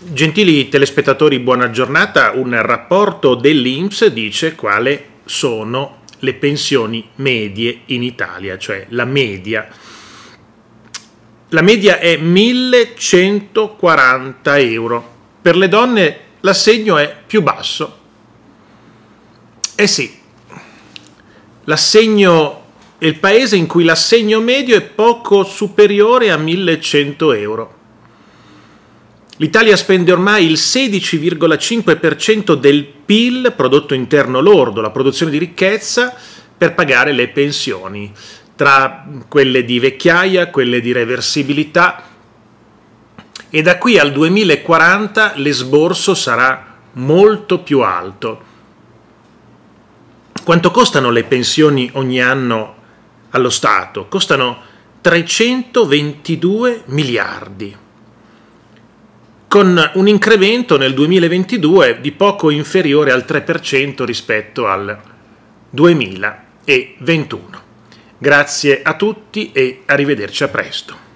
Gentili telespettatori, buona giornata. Un rapporto dell'Inps dice quale sono le pensioni medie in Italia, cioè la media. La media è 1140 euro. Per le donne l'assegno è più basso. Eh sì, l'assegno è il paese in cui l'assegno medio è poco superiore a 1100 euro L'Italia spende ormai il 16,5% del PIL, prodotto interno lordo, la produzione di ricchezza, per pagare le pensioni, tra quelle di vecchiaia, quelle di reversibilità e da qui al 2040 l'esborso sarà molto più alto. Quanto costano le pensioni ogni anno allo Stato? Costano 322 miliardi con un incremento nel 2022 di poco inferiore al 3% rispetto al 2021. Grazie a tutti e arrivederci a presto.